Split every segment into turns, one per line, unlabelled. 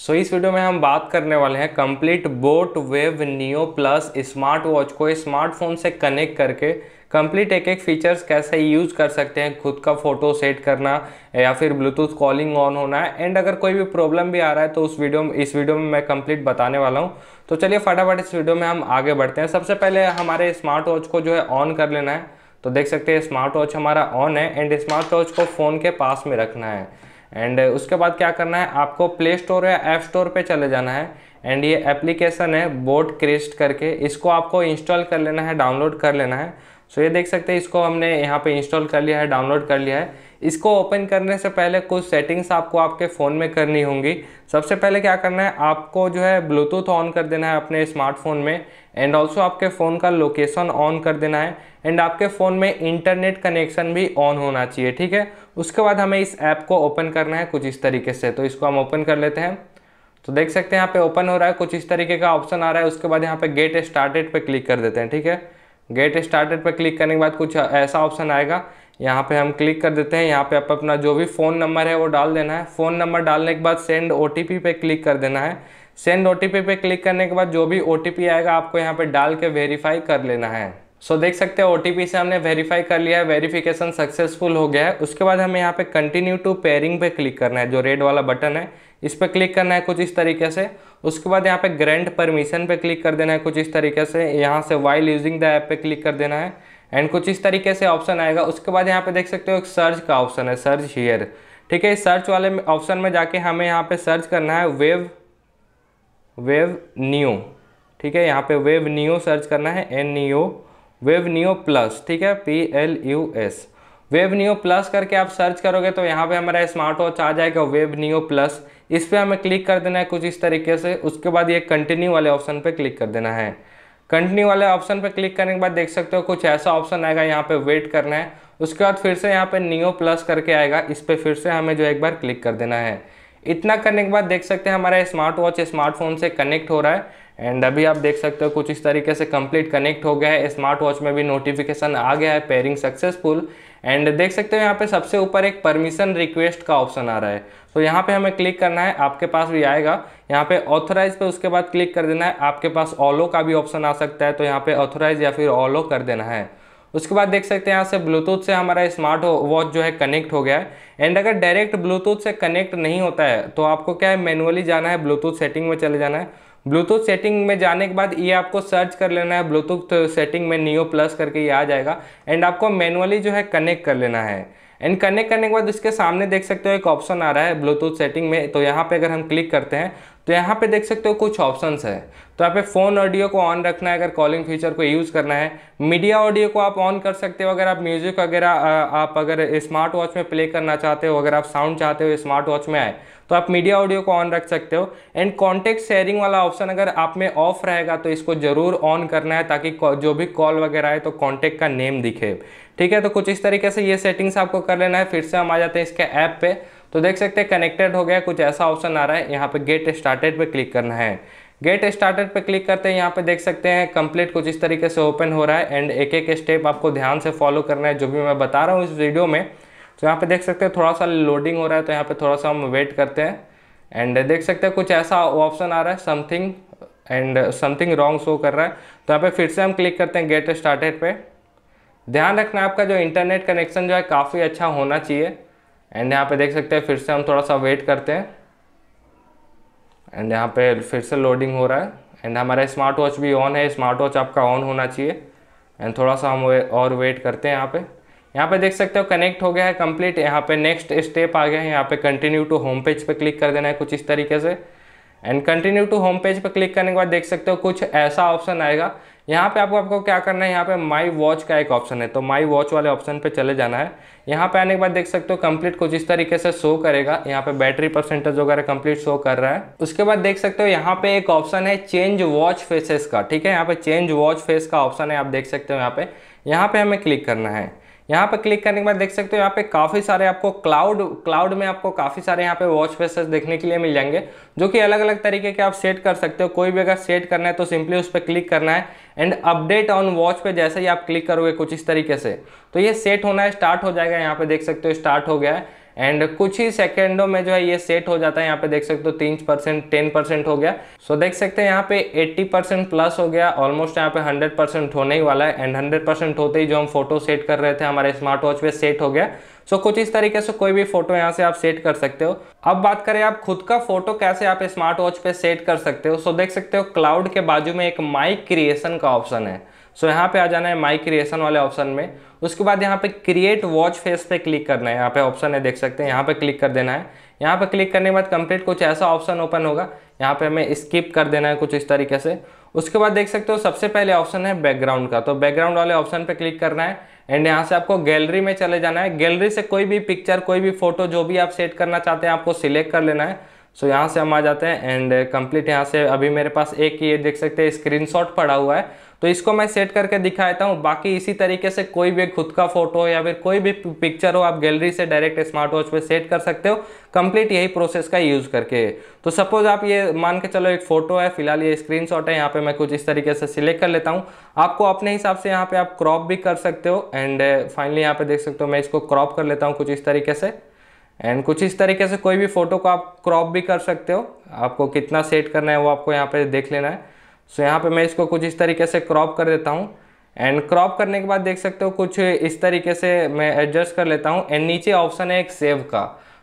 सो so, इस video में हम बात करने वाले हैं complete boat wave neo plus smart watch को स्मार्टफोन से कनेक्ट करके कंप्लीट एक एक फीचर्स कैसे यूज़ कर सकते हैं खुद का फ़ोटो सेट करना या फिर ब्लूटूथ कॉलिंग ऑन होना है एंड अगर कोई भी प्रॉब्लम भी आ रहा है तो उस वीडियो में इस वीडियो में मैं कंप्लीट बताने वाला हूँ तो चलिए फटाफट इस वीडियो में हम आगे बढ़ते हैं सबसे पहले हमारे स्मार्ट वॉच को जो है ऑन कर लेना है तो देख सकते हैं स्मार्ट वॉच हमारा ऑन है एंड स्मार्ट वॉच को फ़ोन के पास में रखना है एंड uh, उसके बाद क्या करना है आपको प्ले स्टोर या ऐप स्टोर पे चले जाना है एंड ये एप्लीकेशन है बोट क्रिस्ट करके इसको आपको इंस्टॉल कर लेना है डाउनलोड कर लेना है सो ये देख सकते हैं इसको हमने यहाँ पे इंस्टॉल कर लिया है डाउनलोड कर लिया है इसको ओपन करने से पहले कुछ सेटिंग्स आपको आपके फ़ोन में करनी होंगी सबसे पहले क्या करना है आपको जो है ब्लूटूथ ऑन कर देना है अपने स्मार्टफोन में एंड ऑल्सो आपके फ़ोन का लोकेशन ऑन कर देना है एंड आपके फ़ोन में इंटरनेट कनेक्शन भी ऑन होना चाहिए ठीक है उसके बाद हमें इस ऐप को ओपन करना है कुछ इस तरीके से तो इसको हम ओपन कर लेते हैं तो देख सकते हैं यहाँ पे ओपन हो रहा है कुछ इस तरीके का ऑप्शन आ रहा है उसके बाद यहाँ पे गेट स्टार्टेड पे क्लिक कर देते हैं ठीक है गेट स्टार्टेड पर क्लिक करने के बाद कुछ ऐसा ऑप्शन आएगा यहाँ पे हम क्लिक कर देते हैं यहाँ पे आप अपना जो भी फ़ोन नंबर है वो डाल देना है फ़ोन नंबर डालने के बाद सेंड ओ पे क्लिक कर देना है सेंड ओ पे क्लिक करने के बाद जो भी ओ आएगा आपको यहाँ पर डाल के वेरीफाई कर लेना है सो so, देख सकते हैं ओ से हमने वेरीफाई कर लिया है वेरीफिकेशन सक्सेसफुल हो गया है उसके बाद हमें यहाँ पे कंटिन्यू टू पेयरिंग पे क्लिक करना है जो रेड वाला बटन है इस पर क्लिक करना है कुछ इस तरीके से उसके बाद यहाँ पे ग्रैंड परमिशन पे क्लिक कर देना है कुछ इस तरीके से यहाँ से वाइल यूजिंग द ऐप पे क्लिक कर देना है एंड कुछ इस तरीके से ऑप्शन आएगा उसके बाद यहाँ पे देख सकते हो एक सर्च का ऑप्शन है सर्च हियर ठीक है इस सर्च वाले ऑप्शन में जाके हमें यहाँ पे सर्च करना है वेव वेव न्यू ठीक है यहाँ पे वेव न्यू सर्च करना है N new wave new plus ठीक है P L U S wave new plus करके आप सर्च करोगे तो यहाँ पे हमारा स्मार्ट वॉच आ जाएगा वेव न्यू प्लस इस पर हमें क्लिक कर देना है कुछ इस तरीके से उसके बाद ये कंटिन्यू वाले ऑप्शन पर क्लिक कर देना है कंटिन्यू वाले ऑप्शन पर क्लिक करने के बाद देख सकते हो कुछ ऐसा ऑप्शन आएगा यहाँ पे वेट करना है उसके बाद फिर से यहाँ पे नियो प्लस करके आएगा इस पर फिर से हमें जो एक बार क्लिक कर देना है इतना करने के बाद देख सकते हैं हमारा स्मार्ट वॉच स्मार्टफोन से कनेक्ट हो रहा है एंड अभी आप देख सकते हो कुछ इस तरीके से कंप्लीट कनेक्ट हो गया है स्मार्ट वॉच में भी नोटिफिकेशन आ गया है पेयरिंग सक्सेसफुल एंड देख सकते हो यहाँ पे सबसे ऊपर एक परमिशन रिक्वेस्ट का ऑप्शन आ रहा है तो so, यहाँ पे हमें क्लिक करना है आपके पास भी आएगा यहाँ पे ऑथोराइज पे उसके बाद क्लिक कर देना है आपके पास ऑलो का भी ऑप्शन आ सकता है तो यहाँ पे ऑथोराइज या फिर ऑलो कर देना है उसके बाद देख सकते हैं यहाँ से ब्लूटूथ से हमारा स्मार्ट वॉच जो है कनेक्ट हो गया है एंड अगर डायरेक्ट ब्लूटूथ से कनेक्ट नहीं होता है तो आपको क्या है मैनुअली जाना है ब्लूटूथ सेटिंग में चले जाना है ब्लूटूथ सेटिंग में जाने के बाद ये आपको सर्च कर लेना है ब्लूटूथ सेटिंग में नियो प्लस करके ये आ जाएगा एंड आपको मैनुअली जो है कनेक्ट कर लेना है एंड कनेक्ट करने के बाद इसके सामने देख सकते हो एक ऑप्शन आ रहा है ब्लूटूथ सेटिंग में तो यहाँ पे अगर हम क्लिक करते हैं तो यहाँ पे देख सकते हो कुछ ऑप्शंस है तो यहाँ पे फ़ोन ऑडियो को ऑन रखना है अगर कॉलिंग फीचर को यूज़ करना है मीडिया ऑडियो को आप ऑन कर सकते हो अगर आप म्यूज़िक वगैरह आप अगर स्मार्ट वॉच में प्ले करना चाहते हो अगर आप साउंड चाहते हो स्मार्ट वॉच में आए तो आप मीडिया ऑडियो को ऑन रख सकते हो एंड कॉन्टेक्ट शेयरिंग वाला ऑप्शन अगर आप में ऑफ रहेगा तो इसको जरूर ऑन करना है ताकि जो भी कॉल वगैरह आए तो कॉन्टेक्ट का नेम दिखे ठीक है तो कुछ इस तरीके से ये सेटिंग्स आपको कर लेना है फिर से हम आ जाते हैं इसके ऐप पे तो देख सकते हैं कनेक्टेड हो गया कुछ ऐसा ऑप्शन आ रहा है यहाँ पे गेट स्टार्टेड पे क्लिक करना है गेट स्टार्टेड पे क्लिक करते हैं यहाँ पे देख सकते हैं कंप्लीट कुछ इस तरीके से ओपन हो रहा है एंड एक एक स्टेप आपको ध्यान से फॉलो करना है जो भी मैं बता रहा हूँ इस वीडियो में तो यहाँ पे देख सकते हैं थोड़ा सा लोडिंग हो रहा है तो यहाँ पे थोड़ा सा हम वेट करते हैं एंड देख सकते हैं कुछ ऐसा ऑप्शन आ रहा है something and something wrong show कर रहा है तो यहाँ पे फिर से हम क्लिक करते हैं गेट स्टार्टेड पे ध्यान रखना आपका जो इंटरनेट कनेक्शन जो है काफ़ी अच्छा होना चाहिए एंड यहाँ पे देख सकते हैं फिर से हम थोड़ा सा वेट करते हैं एंड यहाँ पे फिर से लोडिंग हो रहा है एंड हमारा स्मार्ट वॉच भी ऑन है स्मार्ट वॉच आपका ऑन होना चाहिए एंड थोड़ा सा हम और वेट करते हैं यहाँ पर यहाँ पे देख सकते हो कनेक्ट हो गया है कंप्लीट यहाँ पे नेक्स्ट स्टेप आ गया है यहाँ पे कंटिन्यू टू होम पेज पे क्लिक कर देना है कुछ इस तरीके से and continue to home page पे क्लिक करने के बाद देख सकते हो कुछ ऐसा ऑप्शन आएगा यहाँ पे आपको आपको क्या करना है यहाँ पे माई वॉच का एक ऑप्शन है तो माई वॉच वाले ऑप्शन पे चले जाना है यहाँ पे आने के बाद देख सकते हो कम्प्लीट कुछ इस तरीके से शो करेगा यहाँ पे बैटरी परसेंटेज वगैरह कंप्लीट शो कर रहा है उसके बाद देख सकते हो यहाँ पे एक ऑप्शन है चेंज वॉच फेसेस का ठीक है यहाँ पे चेंज वॉच फेस का ऑप्शन है आप देख सकते हो यहाँ पे यहाँ पे हमें क्लिक करना है यहाँ पे क्लिक करने के बाद देख सकते हो यहाँ पे काफ़ी सारे आपको क्लाउड क्लाउड में आपको काफ़ी सारे यहाँ पे वॉच फेसेस देखने के लिए मिल जाएंगे जो कि अलग अलग तरीके के आप सेट कर सकते हो कोई भी अगर सेट करना है तो सिंपली उस पर क्लिक करना है एंड अपडेट ऑन वॉच पे जैसे ही आप क्लिक करोगे कुछ इस तरीके से तो ये सेट होना है स्टार्ट हो जाएगा यहाँ पे देख सकते हो स्टार्ट हो गया है एंड कुछ ही सेकेंडों में जो है ये सेट हो जाता है यहाँ पे देख सकते हो तीन परसेंट टेन परसेंट हो गया सो so, देख सकते हैं यहाँ पे एट्टी परसेंट प्लस हो गया ऑलमोस्ट यहाँ पे हंड्रेड परसेंट होने ही वाला है एंड हंड्रेड परसेंट होते ही जो हम फोटो सेट कर रहे थे हमारे स्मार्ट वॉच पे सेट हो गया सो so, कुछ इस तरीके से कोई भी फोटो यहाँ से आप सेट कर सकते हो अब बात करें आप खुद का फोटो कैसे आप स्मार्ट वॉच पे सेट कर सकते हो सो so, देख सकते हो क्लाउड के बाजू में एक माइक क्रिएशन का ऑप्शन है सो so, यहाँ पे आ जाना है माई क्रिएशन वाले ऑप्शन में उसके बाद यहाँ पे क्रिएट वॉच फेस पे क्लिक करना है यहाँ पे ऑप्शन है देख सकते हैं यहाँ पे क्लिक कर देना है यहाँ पे क्लिक करने के बाद कंप्लीट कुछ ऐसा ऑप्शन ओपन होगा यहाँ पे हमें स्किप कर देना है कुछ इस तरीके से उसके बाद देख सकते हो सबसे पहले ऑप्शन है बैकग्राउंड का तो बैकग्राउंड वाले ऑप्शन पे क्लिक करना है एंड यहाँ से आपको गैलरी में चले जाना है गैलरी से कोई भी पिक्चर कोई भी फोटो जो भी आप सेट करना चाहते हैं आपको सिलेक्ट कर लेना है सो so, यहाँ से हम आ जाते हैं एंड कंप्लीट यहाँ से अभी मेरे पास एक ये देख सकते हैं स्क्रीनशॉट पड़ा हुआ है तो इसको मैं सेट करके दिखाता हूँ बाकी इसी तरीके से कोई भी खुद का फोटो या फिर कोई भी पिक्चर हो आप गैलरी से डायरेक्ट स्मार्ट वॉच पर सेट कर सकते हो कंप्लीट यही प्रोसेस का यूज़ करके तो सपोज आप ये मान के चलो एक फ़ोटो है फिलहाल ये स्क्रीन है यहाँ पे मैं कुछ इस तरीके से सिलेक्ट कर लेता हूँ आपको अपने हिसाब से यहाँ पे आप क्रॉप भी कर सकते हो एंड फाइनली uh, यहाँ पे देख सकते हो मैं इसको क्रॉप कर लेता हूँ कुछ इस तरीके से एंड कुछ इस तरीके से कोई भी फ़ोटो को आप क्रॉप भी कर सकते हो आपको कितना सेट करना है वो आपको यहाँ पे देख लेना है सो so, यहाँ पे मैं इसको कुछ इस तरीके से क्रॉप कर देता हूँ एंड क्रॉप करने के बाद देख सकते हो कुछ इस तरीके से मैं एडजस्ट कर लेता हूँ एंड नीचे ऑप्शन है एक सेव का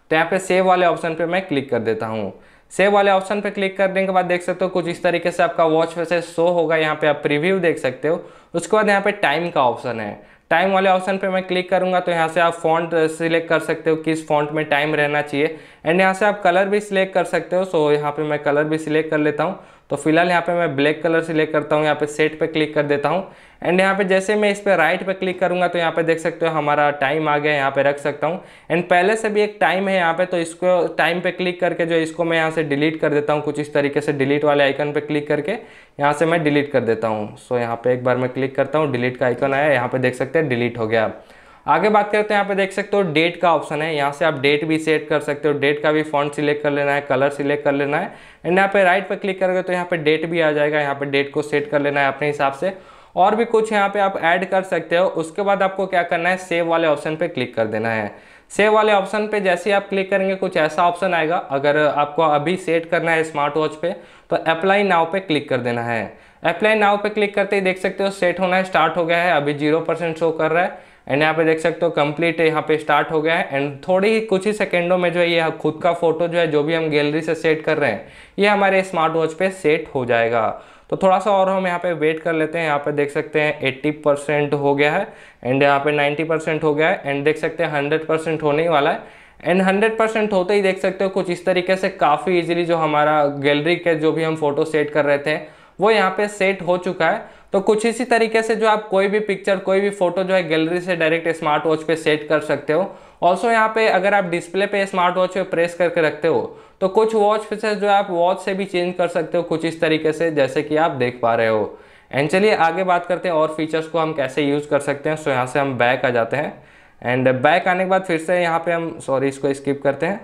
तो यहाँ पे सेव वाले ऑप्शन पे मैं क्लिक कर देता हूँ सेव वाले ऑप्शन पे क्लिक करने के बाद देख सकते हो कुछ इस तरीके से आपका वॉच वैसे शो होगा यहाँ पे आप प्रीव्यू देख सकते हो उसके बाद यहाँ पे टाइम का ऑप्शन है टाइम वाले ऑप्शन पे मैं क्लिक करूँगा तो यहाँ से आप फॉन्ट सिलेक्ट कर सकते हो किस फॉन्ट में टाइम रहना चाहिए एंड यहाँ से आप कलर भी सिलेक्ट कर सकते हो सो यहाँ पे मैं कलर भी सिलेक्ट कर लेता हूँ तो फिलहाल यहाँ पे मैं ब्लैक कलर सिलेक्ट करता हूँ यहाँ पे सेट पे क्लिक कर देता हूँ एंड यहाँ पे जैसे मैं इस पर राइट पे क्लिक करूँगा तो यहाँ पे देख सकते हो हमारा टाइम आ गया यहाँ पे रख सकता हूँ एंड पहले से भी एक टाइम है यहाँ पे तो इसको टाइम पे क्लिक करके जो इसको मैं यहाँ से डिलीट कर देता हूँ कुछ इस तरीके से डिलीट वाले आइकन पर क्लिक करके यहाँ से मैं डिलीट कर देता हूँ सो यहाँ पर एक बार मैं क्लिक करता हूँ डिलीट का आइकन आया यहाँ पर देख सकते हैं डिलीट हो गया आगे बात करते हैं यहाँ पे देख सकते हो डेट का ऑप्शन है यहाँ से आप डेट भी सेट कर सकते हो डेट का भी फॉन्ट सिलेक्ट कर लेना है कलर सिलेक्ट कर लेना है एंड यहाँ पे राइट पर क्लिक करोगे तो यहाँ पे डेट भी आ जाएगा यहाँ पे डेट को सेट कर लेना है अपने हिसाब से और भी कुछ यहाँ पे आप ऐड कर सकते हो उसके बाद आपको क्या करना है सेव वाले ऑप्शन पे क्लिक कर देना है सेव वाले ऑप्शन पे जैसे ही आप क्लिक करेंगे कुछ ऐसा ऑप्शन आएगा अगर आपको अभी सेट करना है स्मार्ट वॉच पे तो अप्लाई नाव पे क्लिक कर देना है अप्लाई नाव पे क्लिक करते ही देख सकते हो सेट होना है स्टार्ट हो गया है अभी जीरो परसेंट शो कर रहा है एंड यहाँ पे देख सकते हो कंप्लीट यहाँ पे स्टार्ट हो गया है एंड थोड़ी ही कुछ ही सेकेंडों में जो है ये खुद का फोटो जो है जो भी हम गैलरी से सेट कर रहे हैं ये हमारे स्मार्ट वॉच पे सेट हो जाएगा तो थोड़ा सा और हम यहाँ पे वेट कर लेते हैं यहाँ पे देख सकते हैं एट्टी परसेंट हो गया है एंड यहाँ पे नाइन्टी परसेंट हो गया है एंड देख सकते हैं हंड्रेड परसेंट होने ही वाला है एंड हंड्रेड परसेंट होते ही देख सकते हो कुछ इस तरीके से काफ़ी इजीली जो हमारा गैलरी के जो भी हम फोटो सेट कर रहे थे वो यहाँ पे सेट हो चुका है तो कुछ इसी तरीके से जो आप कोई भी पिक्चर कोई भी फोटो जो है गैलरी से डायरेक्ट स्मार्ट वॉच पे सेट कर सकते हो ऑल्सो यहाँ पे अगर आप डिस्प्ले पे स्मार्ट वॉच पे प्रेस करके रखते हो तो कुछ वॉच फीचर्स जो है आप वॉच से भी चेंज कर सकते हो कुछ इस तरीके से जैसे कि आप देख पा रहे हो एंड चलिए आगे बात करते हैं और फीचर्स को हम कैसे यूज़ कर सकते हैं सो यहाँ से हम बैक आ जाते हैं एंड बैक आने के बाद फिर से यहाँ पे हम सॉरी इसको स्किप करते हैं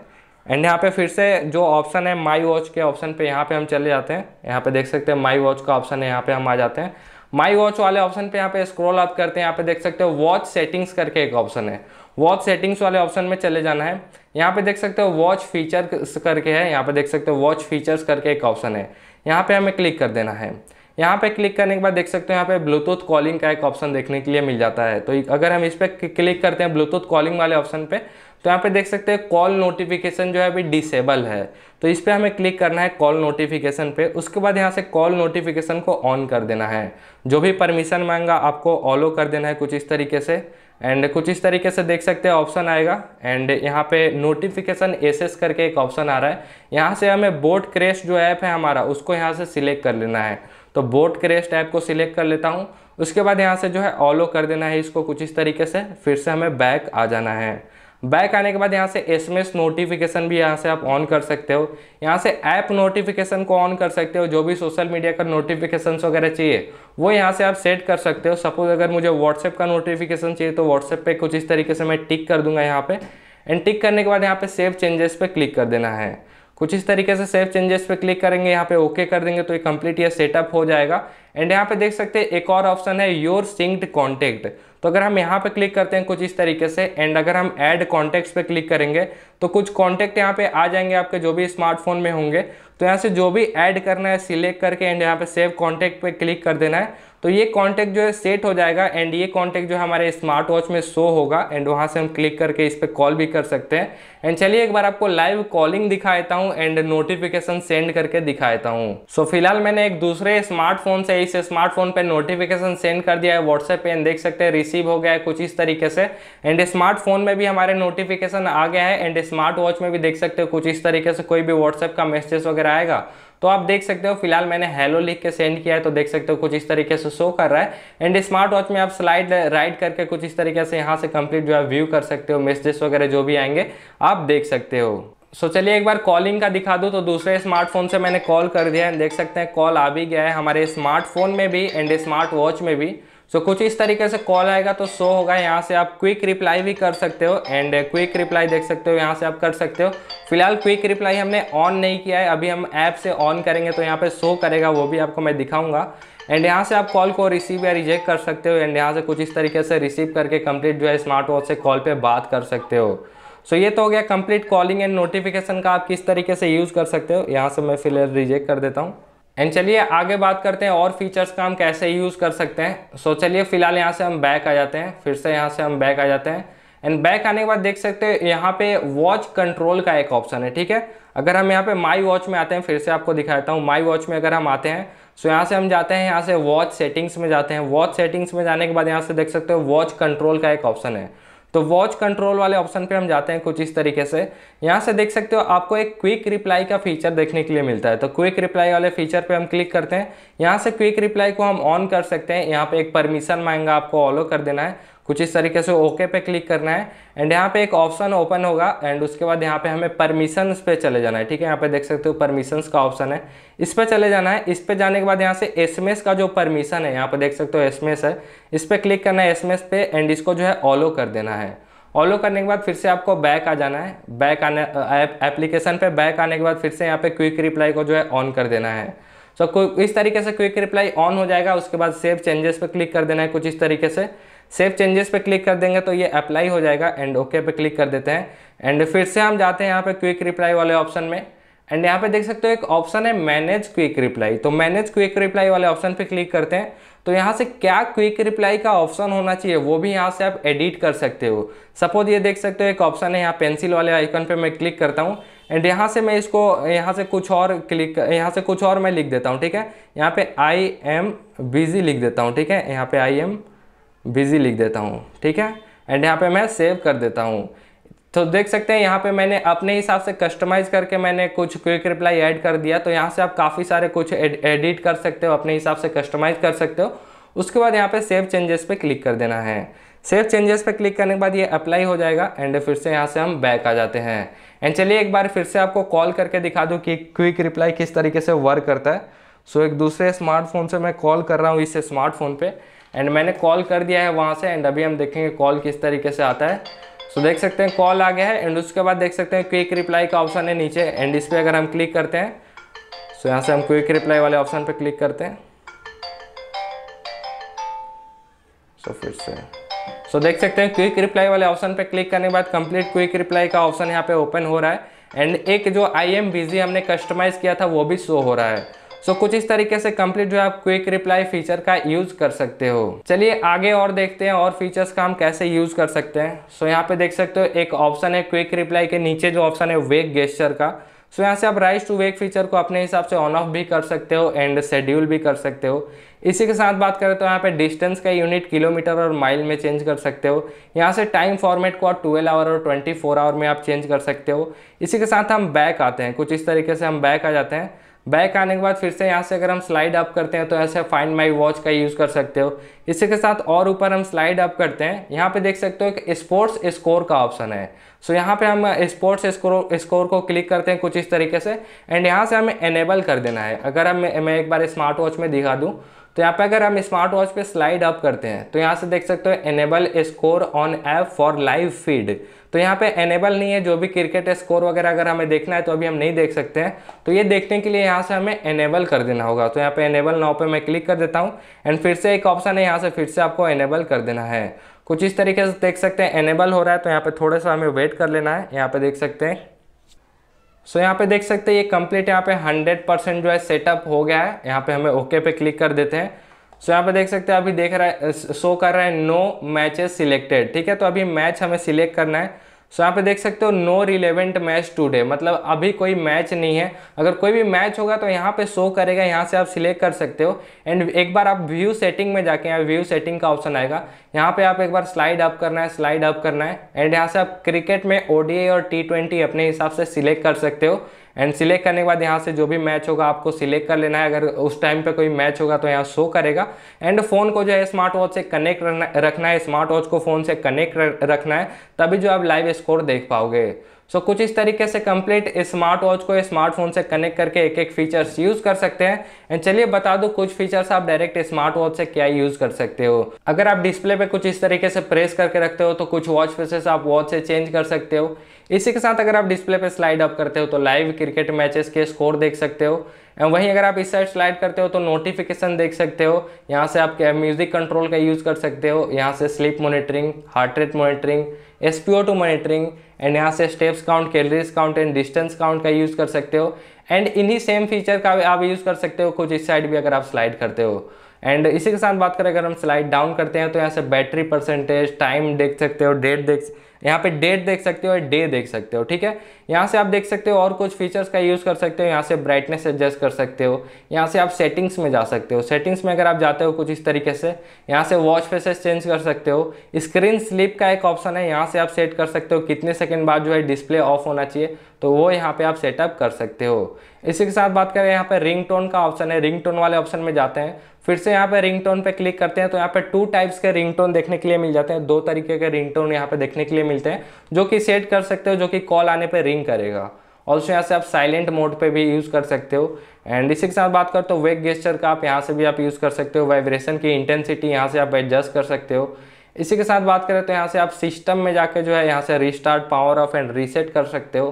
एंड यहाँ पे फिर से जो ऑप्शन है माई वॉच के ऑप्शन पे यहाँ पे हम चले जाते हैं यहाँ पे देख सकते हैं माई वॉच का ऑप्शन है यहाँ पे हम आ जाते हैं माई वॉच वाले ऑप्शन पे यहाँ पे स्क्रॉल अप करते हैं यहाँ पे देख सकते हो वॉच सेटिंग्स करके एक ऑप्शन है वॉच सेटिंग्स वाले ऑप्शन में चले जाना है यहाँ पे देख सकते हो वॉच फीचर करके है यहाँ पे देख सकते हो वॉच फीचर्स करके एक ऑप्शन है यहाँ पे हमें क्लिक कर देना है यहाँ पे क्लिक करने के बाद देख सकते हो यहाँ पे ब्लूटूथ कॉलिंग का एक ऑप्शन देखने के लिए मिल जाता है तो अगर हम इस पर क्लिक करते हैं ब्लूटूथ कॉलिंग वाले ऑप्शन पे तो यहाँ पे देख सकते हैं कॉल नोटिफिकेशन जो है अभी डिसेबल है तो इस पर हमें क्लिक करना है कॉल नोटिफिकेशन पे उसके बाद यहाँ से कॉल नोटिफिकेशन को ऑन कर देना है जो भी परमिशन मांगा आपको ऑलो कर देना है कुछ इस तरीके से एंड कुछ इस तरीके से देख सकते हैं ऑप्शन आएगा एंड यहाँ पे नोटिफिकेशन एसेस करके एक ऑप्शन आ रहा है यहाँ से हमें बोट क्रेश जो ऐप है हमारा उसको यहाँ से सिलेक्ट कर लेना है तो बोट क्रेस्ट ऐप को सिलेक्ट कर लेता हूँ उसके बाद यहाँ से जो है ऑलो कर देना है इसको कुछ इस तरीके से फिर से हमें बैक आ जाना है बैक आने के बाद यहाँ से एसएमएस नोटिफिकेशन भी यहाँ से आप ऑन कर सकते हो यहाँ से ऐप नोटिफिकेशन को ऑन कर सकते हो जो भी सोशल मीडिया का नोटिफिकेशन वगैरह चाहिए वो यहाँ से आप सेट कर सकते हो सपोज अगर मुझे व्हाट्सएप का नोटिफिकेशन चाहिए तो व्हाट्सएप पे कुछ इस तरीके से मैं टिक कर दूंगा यहाँ पे एंड टिक करने के बाद यहाँ पे सेव चेंजेस पे क्लिक कर देना है कुछ इस तरीके से सेव चेंजेस पे क्लिक करेंगे यहाँ पे ओके कर देंगे तो ये कंप्लीट ये सेटअप हो जाएगा एंड यहाँ पे देख सकते हैं एक और ऑप्शन है योर सिंक्ड कॉन्टेक्ट तो अगर हम यहाँ पे क्लिक करते हैं कुछ इस तरीके से एंड अगर हम ऐड कॉन्टैक्ट्स पे क्लिक करेंगे तो कुछ कॉन्टैक्ट यहाँ पे आ जाएंगे आपके जो भी स्मार्टफोन में होंगे तो यहाँ से जो भी ऐड करना है सिलेक्ट करके एंड यहाँ पे सेव कॉन्टैक्ट पे क्लिक कर देना है तो ये कॉन्टैक्ट जो है सेट हो जाएगा एंड ये कॉन्टैक्ट जो है हमारे स्मार्ट वॉच में शो होगा एंड वहाँ से हम क्लिक करके इस पर कॉल भी कर सकते हैं एंड चलिए एक बार आपको लाइव कॉलिंग दिखा देता हूँ एंड नोटिफिकेशन सेंड करके दिखा देता हूँ सो so, फिलहाल मैंने एक दूसरे स्मार्टफोन से इस स्मार्टफोन पर नोटिफिकेशन सेंड कर दिया है व्हाट्सएप पे एंड देख सकते हैं रिसीव हो गया है कुछ इस तरीके से एंड स्मार्टफोन में भी हमारे नोटिफिकेशन आ गया है एंड स्मार्ट वॉच में भी देख सकते हो कुछ इस तरीके से कोई भी व्हाट्सएप का मैसेज वगैरह आएगा तो आप देख सकते हो फिलहाल मैंने हेलो लिख के सेंड किया है तो देख सकते हो कुछ इस तरीके से शो कर रहा है एंड स्मार्ट वॉच में आप स्लाइड राइड करके कुछ इस तरीके से यहाँ से कंप्लीट जो है व्यू कर सकते हो मैसेजेस वगैरह जो भी आएंगे आप देख सकते हो सो so, चलिए एक बार कॉलिंग का दिखा दूँ तो दूसरे स्मार्टफोन से मैंने कॉल कर दिया है देख सकते हैं कॉल आ भी गया है हमारे स्मार्टफोन में भी एंड स्मार्ट वॉच में भी सो so, कुछ इस तरीके से कॉल आएगा तो शो होगा यहाँ से आप क्विक रिप्लाई भी कर सकते हो एंड क्विक रिप्लाई देख सकते हो यहाँ से आप कर सकते हो फिलहाल क्विक रिप्लाई हमने ऑन नहीं किया है अभी हम ऐप से ऑन करेंगे तो यहाँ पे शो करेगा वो भी आपको मैं दिखाऊंगा एंड यहाँ से आप कॉल को रिसीव या रिजेक्ट कर सकते हो एंड यहाँ से कुछ इस तरीके से रिसीव करके कंप्लीट जो है स्मार्ट वॉच से कॉल पर बात कर सकते हो सो so, ये तो हो गया कंप्लीट कॉलिंग एंड नोटिफिकेशन का आप किस तरीके से यूज़ कर सकते हो यहाँ से मैं फिलहाल रिजेक्ट कर देता हूँ एंड चलिए आगे बात करते हैं और फीचर्स का हम कैसे यूज़ कर सकते हैं सो so, चलिए फिलहाल यहाँ से हम बैक आ जाते हैं फिर से यहाँ से हम बैक आ जाते हैं एंड बैक आने के बाद देख सकते हो यहाँ पे वॉच कंट्रोल का एक ऑप्शन है ठीक है अगर हम यहाँ पे माई वॉच में आते हैं फिर से आपको दिखाता हूँ माई वॉच में अगर हम आते हैं सो यहाँ से हम जाते हैं यहाँ से वॉच सेटिंग्स में जाते हैं वॉच सेटिंग्स में जाने के बाद यहाँ से देख सकते हो वॉच कंट्रोल का एक ऑप्शन है तो वॉच कंट्रोल वाले ऑप्शन पे हम जाते हैं कुछ इस तरीके से यहाँ से देख सकते हो आपको एक क्विक रिप्लाई का फीचर देखने के लिए मिलता है तो क्विक रिप्लाई वाले फीचर पे हम क्लिक करते हैं यहाँ से क्विक रिप्लाई को हम ऑन कर सकते हैं यहाँ पे एक परमिशन मांगेगा आपको ऑलो कर देना है कुछ इस तरीके से ओके पे क्लिक करना है एंड यहाँ पे एक ऑप्शन ओपन होगा एंड उसके बाद यहाँ पे हमें परमिशंस पे चले जाना है ठीक है यहाँ पे देख सकते हो परमिशंस का ऑप्शन है इस पर चले जाना है इस पर जाने के बाद यहाँ से एसएमएस का जो परमिशन है यहाँ पे देख सकते हो एसएमएस है इस पर क्लिक करना है एसएमएस पे एंड इसको जो है ऑलो कर देना है ऑलो करने के बाद फिर से आपको बैक आ जाना है बैक आने एप्लीकेशन पे बैक आने के बाद फिर से यहाँ पे क्विक रिप्लाई को जो है ऑन कर देना है सो so, इस तरीके से क्विक रिप्लाई ऑन हो जाएगा उसके बाद सेव चेंजेस पे क्लिक कर देना है कुछ इस तरीके से सेव चेंजेस पे क्लिक कर देंगे तो ये अप्लाई हो जाएगा एंड ओके पे क्लिक कर देते हैं एंड फिर से हम जाते हैं यहाँ पे क्विक रिप्लाई वाले ऑप्शन में एंड यहाँ पे देख सकते हो एक ऑप्शन है मैनेज क्विक रिप्लाई तो मैनेज क्विक रिप्लाई वाले ऑप्शन पे क्लिक करते हैं तो यहाँ से क्या क्विक रिप्लाई का ऑप्शन होना चाहिए वो भी यहाँ से आप एडिट कर सकते हो सपोज ये देख सकते हो एक ऑप्शन है यहाँ पेंसिल वाले आइकन पे मैं क्लिक करता हूँ एंड यहाँ से मैं इसको यहाँ से कुछ और क्लिक यहाँ से कुछ और मैं लिख देता हूँ ठीक है यहाँ पे आई एम बिजी लिख देता हूँ ठीक है यहाँ पे आई एम बिज़ी लिख देता हूँ ठीक है एंड यहाँ पे मैं सेव कर देता हूँ तो देख सकते हैं यहाँ पे मैंने अपने हिसाब से कस्टमाइज़ करके मैंने कुछ क्विक रिप्लाई ऐड कर दिया तो यहाँ से आप काफ़ी सारे कुछ एडिट कर सकते हो अपने हिसाब से कस्टमाइज़ कर सकते हो उसके बाद यहाँ पे सेव चेंजेस पे क्लिक कर देना है सेव चेंजेस पे क्लिक करने के बाद ये अप्लाई हो जाएगा एंड फिर से यहाँ से हम बैक आ जाते हैं एंड चलिए एक बार फिर से आपको कॉल करके दिखा दूँ कि क्विक रिप्लाई किस तरीके से वर्क करता है सो एक दूसरे स्मार्टफोन से मैं कॉल कर रहा हूँ इस स्मार्टफोन पर एंड मैंने कॉल कर दिया है वहाँ से एंड अभी हम देखेंगे कॉल किस तरीके से आता है सो so, देख सकते हैं कॉल आ गया है एंड उसके बाद देख सकते हैं क्विक रिप्लाई का ऑप्शन है नीचे एंड इस पर अगर हम क्लिक करते हैं सो so, यहाँ से हम क्विक रिप्लाई वाले ऑप्शन पर क्लिक करते हैं सो so, फिर से सो so, देख सकते हैं क्विक रिप्लाई वाले ऑप्शन पे क्लिक करने के बाद कंप्लीट क्विक रिप्लाई का ऑप्शन यहाँ पे ओपन हो रहा है एंड एक जो आई एम बिजी हमने कस्टमाइज किया था वो भी शो हो रहा है सो so, कुछ इस तरीके से कंप्लीट जो है आप क्विक रिप्लाई फीचर का यूज कर सकते हो चलिए आगे और देखते हैं और फीचर्स का हम कैसे यूज कर सकते हैं सो so, यहाँ पे देख सकते हो एक ऑप्शन है क्विक रिप्लाई के नीचे जो ऑप्शन है वेग गेस्टर का सो so, यहाँ से आप राइज टू वेक फीचर को अपने हिसाब से ऑन ऑफ भी कर सकते हो एंड शेड्यूल भी कर सकते हो इसी के साथ बात करें तो यहाँ पे डिस्टेंस का यूनिट किलोमीटर और माइल में चेंज कर सकते हो यहाँ से टाइम फॉर्मेट को आप ट्वेल्व आवर और ट्वेंटी फोर आवर में आप चेंज कर सकते हो इसी के साथ हम बैक आते हैं कुछ इस तरीके से हम बैक आ जाते हैं बैक आने के बाद फिर से यहाँ से अगर हम स्लाइड अप करते हैं तो ऐसे फाइंड माई वॉच का यूज़ कर सकते हो इसी के साथ और ऊपर हम स्लाइड अप करते हैं यहाँ पे देख सकते हो एक स्पोर्ट्स स्कोर का ऑप्शन है सो so, यहाँ पे हम स्पोर्ट्स स्कोर स्कोर को क्लिक करते हैं कुछ इस तरीके से एंड यहाँ से हमें एनेबल कर देना है अगर हम मैं एक बार स्मार्ट वॉच में दिखा दूँ तो यहाँ पे अगर हम स्मार्ट वॉच पे स्लाइड अप करते हैं तो यहाँ से देख सकते हो enable score on app for live feed तो यहाँ पे एनेबल नहीं है जो भी क्रिकेट स्कोर वगैरह अगर हमें देखना है तो अभी हम नहीं देख सकते हैं तो ये देखने के लिए यहाँ से हमें एनेबल कर देना होगा तो यहाँ पे एनेबल नाव पे मैं क्लिक कर देता हूँ एंड फिर से एक ऑप्शन है यहाँ से फिर से आपको एनेबल कर देना है कुछ इस तरीके से देख सकते हैं एनेबल हो रहा है तो यहाँ पे थोड़ा सा हमें वेट कर लेना है यहाँ पे देख सकते हैं सो so, यहाँ पे देख सकते हैं ये कंप्लीट यहाँ पे 100 परसेंट जो है सेटअप हो गया है यहाँ पे हमें ओके okay पे क्लिक कर देते हैं सो यहाँ पे देख सकते हैं अभी देख रहा है शो कर रहा है नो मैचेस सिलेक्टेड ठीक है तो अभी मैच हमें सिलेक्ट करना है सो यहाँ पे देख सकते हो नो रिलेवेंट मैच टूडे मतलब अभी कोई मैच नहीं है अगर कोई भी मैच होगा तो यहाँ पे शो करेगा यहाँ से आप सिलेक्ट कर सकते हो एंड एक बार आप व्यू सेटिंग में जाके यहाँ व्यू सेटिंग का ऑप्शन आएगा यहाँ पे आप एक बार स्लाइड अप करना है स्लाइड अप करना है एंड यहाँ से आप क्रिकेट में ओडीआई और टी अपने हिसाब से सिलेक्ट कर सकते हो एंड सिलेक्ट करने के बाद यहाँ से जो भी मैच होगा आपको सिलेक्ट कर लेना है अगर उस टाइम पे कोई मैच होगा तो यहाँ शो करेगा एंड फ़ोन को जो है स्मार्ट वॉच से कनेक्ट रखना है स्मार्ट वॉच को फ़ोन से कनेक्ट रखना है तभी जो आप लाइव स्कोर देख पाओगे सो so, कुछ इस तरीके से कंप्लीट स्मार्ट वॉच को स्मार्टफोन से कनेक्ट करके एक एक फीचर्स यूज़ कर सकते हैं एंड चलिए बता दो कुछ फीचर्स आप डायरेक्ट स्मार्ट वॉच से क्या यूज़ कर सकते हो अगर आप डिस्प्ले पे कुछ इस तरीके से प्रेस करके रखते हो तो कुछ वॉच फेसेस आप वॉच से चेंज कर सकते हो इसी के साथ अगर आप डिस्प्ले पर स्लाइड अप करते हो तो लाइव क्रिकेट मैचेस के स्कोर देख सकते हो एंड वहीं अगर आप इस साइड स्लाइड करते हो तो नोटिफिकेशन देख सकते हो यहाँ से आप म्यूजिक कंट्रोल का यूज़ कर सकते हो यहाँ से sleep monitoring heart rate monitoring S P O two monitoring and यहाँ से steps count calories count and distance count का यूज़ कर सकते हो एंड इन्हीं सेम फीचर का आप यूज़ कर सकते हो कुछ इस साइड भी अगर आप स्लाइड करते हो एंड इसी के साथ बात करें अगर हम स्लाइड डाउन करते हैं तो यहाँ से बैटरी परसेंटेज टाइम देख सकते हो डेट देख यहाँ पे डेट देख सकते हो डे देख सकते हो ठीक है यहाँ से आप देख सकते हो और कुछ फीचर्स का यूज़ कर सकते हो यहाँ से ब्राइटनेस एडजस्ट कर सकते हो यहाँ से आप सेटिंग्स में जा सकते हो सेटिंग्स में अगर आप जाते हो कुछ इस तरीके से यहाँ से वॉच फेसेस चेंज कर सकते हो स्क्रीन स्लिप का एक ऑप्शन है यहाँ से आप सेट कर सकते हो कितने सेकेंड बाद जो है डिस्प्ले ऑफ होना चाहिए तो वो यहाँ पे आप सेटअप कर सकते हो इसी के साथ बात करें यहाँ पे रिंग का ऑप्शन है रिंग वाले ऑप्शन में जाते हैं फिर से यहाँ पे टोन पे क्लिक करते हैं तो यहाँ पे टू टाइप्स के टोन देखने के लिए मिल जाते हैं दो तरीके के टोन यहाँ पे देखने के लिए मिलते हैं जो कि सेट कर सकते हो जो कि कॉल आने पर रिंग करेगा ऑल्सो यहाँ से आप साइलेंट मोड पे भी यूज़ कर सकते हो एंड इसी के साथ बात करते हो वेग गेस्चर का आप यहाँ से भी आप यूज़ कर सकते हो वाइब्रेशन की इंटेंसिटी यहाँ से आप एडजस्ट कर सकते हो इसी के साथ बात करें तो यहाँ से आप सिस्टम में जाके जो है यहाँ से restart power off and reset कर सकते हो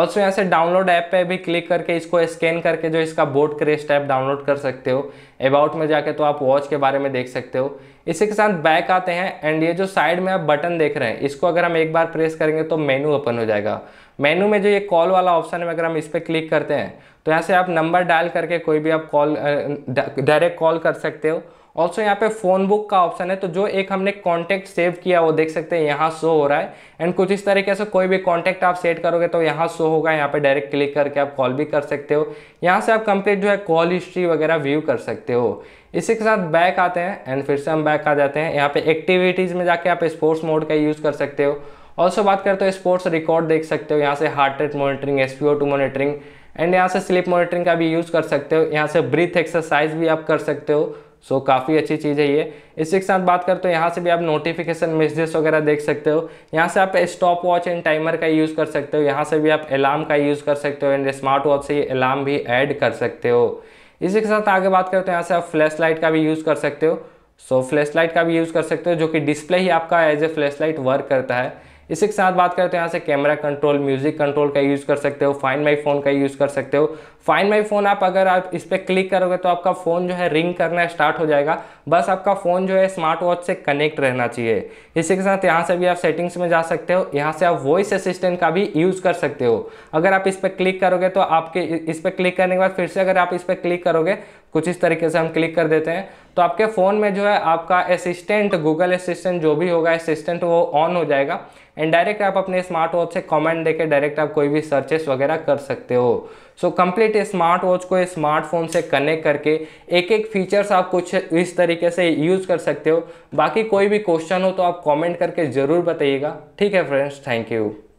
ऑल्सो यहाँ से डाउनलोड ऐप पे भी क्लिक करके इसको स्कैन करके जो इसका बोट क्रेस्ट ऐप डाउनलोड कर सकते हो अबाउट में जाके तो आप वॉच के बारे में देख सकते हो इसी के साथ बैक आते हैं एंड ये जो साइड में आप बटन देख रहे हैं इसको अगर हम एक बार प्रेस करेंगे तो मेनू ओपन हो जाएगा मेनू में जो ये कॉल वाला ऑप्शन है अगर हम इस पर क्लिक करते हैं तो यहाँ से आप नंबर डायल करके कोई भी आप कॉल डायरेक्ट कॉल कर सकते हो ऑल्सो यहाँ पे फ़ोन बुक का ऑप्शन है तो जो एक हमने कॉन्टैक्ट सेव किया वो देख सकते हैं यहाँ शो हो रहा है एंड कुछ इस तरीके से कोई भी कॉन्टैक्ट आप सेट करोगे तो यहाँ शो होगा यहाँ पे डायरेक्ट क्लिक करके आप कॉल भी कर सकते हो यहाँ से आप कंप्लीट जो है कॉल हिस्ट्री वगैरह व्यू कर सकते हो इसी के साथ बैक आते हैं एंड फिर से हम बैक आ जाते हैं यहाँ पे एक्टिविटीज़ में जाके आप स्पोर्ट्स मोड का यूज़ कर सकते हो ऑल्सो बात करते हो स्पोर्ट्स रिकॉर्ड देख सकते हो यहाँ से heart rate monitoring S two monitoring and यहाँ से स्लिप मॉनिटरिंग का भी यूज़ कर सकते हो यहाँ से ब्रीथ एक्सरसाइज भी आप कर सकते हो सो so, काफ़ी अच्छी चीज़ है ये इसी के साथ बात करते हो यहाँ से भी आप नोटिफिकेशन मैसेजेस वगैरह देख सकते हो यहाँ से आप स्टॉप वॉच एंड टाइमर का यूज़ कर सकते हो यहाँ से भी आप अलार्म का यूज़ कर सकते हो एंड स्मार्ट वॉच से ये अलार्म भी ऐड कर सकते हो इसी के साथ आगे बात करते हो यहाँ से आप फ्लैश लाइट का भी यूज़ कर सकते हो सो so, फ्लैश लाइट का भी यूज़ कर सकते हो जो कि डिस्प्ले ही आपका as a flashlight work करता है इसी के साथ बात करते हैं यहाँ से कैमरा कंट्रोल म्यूजिक कंट्रोल का यूज़ कर सकते हो फाइन माई फोन का यूज़ कर सकते हो फाइन माई फ़ोन आप अगर आप इस पर क्लिक करोगे तो आपका फ़ोन जो है रिंग करना स्टार्ट हो जाएगा बस आपका फ़ोन जो है स्मार्ट वॉच से कनेक्ट रहना चाहिए इसी के साथ यहाँ से भी आप सेटिंग्स में जा सकते हो यहाँ से आप वॉइस असिस्टेंट का भी यूज़ कर सकते हो अगर आप इस पर क्लिक करोगे तो आपके इस पर क्लिक करने के बाद फिर से अगर आप इस पर क्लिक करोगे कुछ इस तरीके से हम क्लिक कर देते हैं तो आपके फ़ोन में जो है आपका असिस्टेंट गूगल असिस्टेंट जो भी होगा असिस्टेंट वो ऑन हो जाएगा एंड डायरेक्ट आप अपने स्मार्ट वॉच से कमेंट देके डायरेक्ट आप कोई भी सर्चेस वगैरह कर सकते हो so so, complete smart watch को स्मार्टफोन से कनेक्ट करके एक एक फीचर्स आप कुछ इस तरीके से यूज़ कर सकते हो बाकी कोई भी क्वेश्चन हो तो आप कमेंट करके ज़रूर बताइएगा ठीक है फ्रेंड्स थैंक यू